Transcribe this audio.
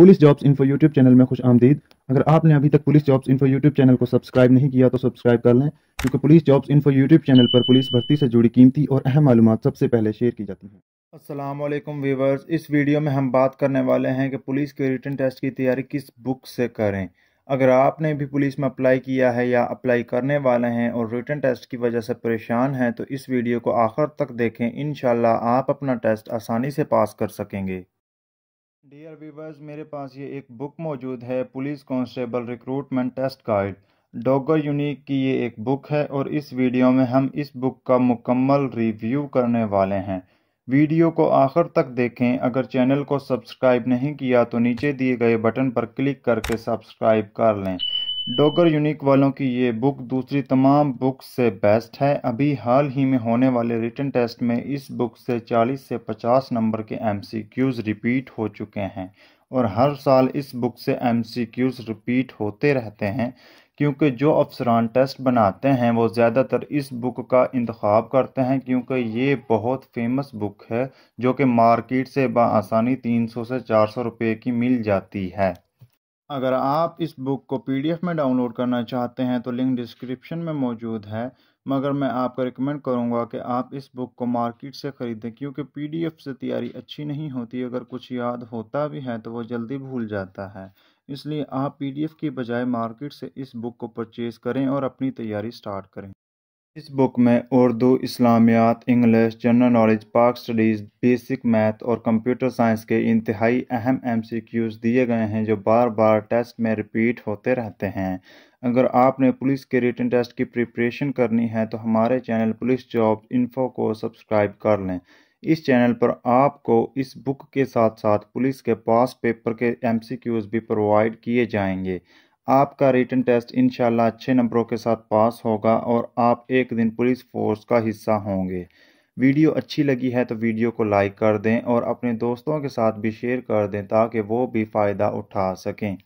police jobs info YouTube channel में खुश आमदीद अगर आपने अभी तक police jobs info YouTube channel को सब्सक्राइब नहीं किया तो सब्सक्राइब कर लें क्योंकि police jobs info YouTube channel पर पुलिस भर्ती से जुड़ी कीमती और अहम मालूम सबसे पहले शेयर की जाती हैं असलम वीवर्स इस वीडियो में हम बात करने वाले हैं कि पुलिस के रिटर्न टेस्ट की तैयारी किस बुक से करें अगर आपने भी पुलिस में अप्लाई किया है या अप्लाई करने वाले हैं और रिटर्न टेस्ट की वजह से परेशान हैं तो इस वीडियो को आखिर तक देखें इन आप अपना टेस्ट आसानी से पास कर सकेंगे डियर व्यूवर्स मेरे पास ये एक बुक मौजूद है police constable recruitment test guide Dogar unique की ये एक बुक है और इस वीडियो में हम इस बुक का मुकम्मल रिव्यू करने वाले हैं वीडियो को आखिर तक देखें अगर चैनल को सब्सक्राइब नहीं किया तो नीचे दिए गए बटन पर क्लिक करके सब्सक्राइब कर लें डोगर यूनिक वालों की ये बुक दूसरी तमाम बुक से बेस्ट है अभी हाल ही में होने वाले रिटर्न टेस्ट में इस बुक से 40 से 50 नंबर के एमसीक्यूज़ रिपीट हो चुके हैं और हर साल इस बुक से एमसीक्यूज़ रिपीट होते रहते हैं क्योंकि जो अफसरान टेस्ट बनाते हैं वो ज़्यादातर इस बुक का इंतखब करते हैं क्योंकि ये बहुत फेमस बुक है जो कि मार्केट से बसानी तीन सौ से चार सौ रुपये की मिल जाती है अगर आप इस बुक को पीडीएफ में डाउनलोड करना चाहते हैं तो लिंक डिस्क्रिप्शन में मौजूद है मगर मैं आपको रिकमेंड करूंगा कि आप इस बुक को मार्केट से ख़रीदें क्योंकि पीडीएफ से तैयारी अच्छी नहीं होती अगर कुछ याद होता भी है तो वो जल्दी भूल जाता है इसलिए आप पीडीएफ की बजाय मार्केट से इस बुक को परचेज़ करें और अपनी तैयारी स्टार्ट करें इस बुक में उर्दू इस्लामियात English general knowledge Pak studies basic math और कंप्यूटर साइंस के इंतहाई अहम एमसीक्यूज़ दिए गए हैं जो बार बार टेस्ट में रिपीट होते रहते हैं अगर आपने पुलिस के रिटर्न टेस्ट की प्रिपरेशन करनी है तो हमारे चैनल पुलिस जॉब इन्फो को सब्सक्राइब कर लें इस चैनल पर आपको इस बुक के साथ साथ पुलिस के पास पेपर के क्यूज़ भी प्रोवाइड किए जाएंगे आपका रिटर्न टेस्ट इन अच्छे नंबरों के साथ पास होगा और आप एक दिन पुलिस फोर्स का हिस्सा होंगे वीडियो अच्छी लगी है तो वीडियो को लाइक कर दें और अपने दोस्तों के साथ भी शेयर कर दें ताकि वो भी फ़ायदा उठा सकें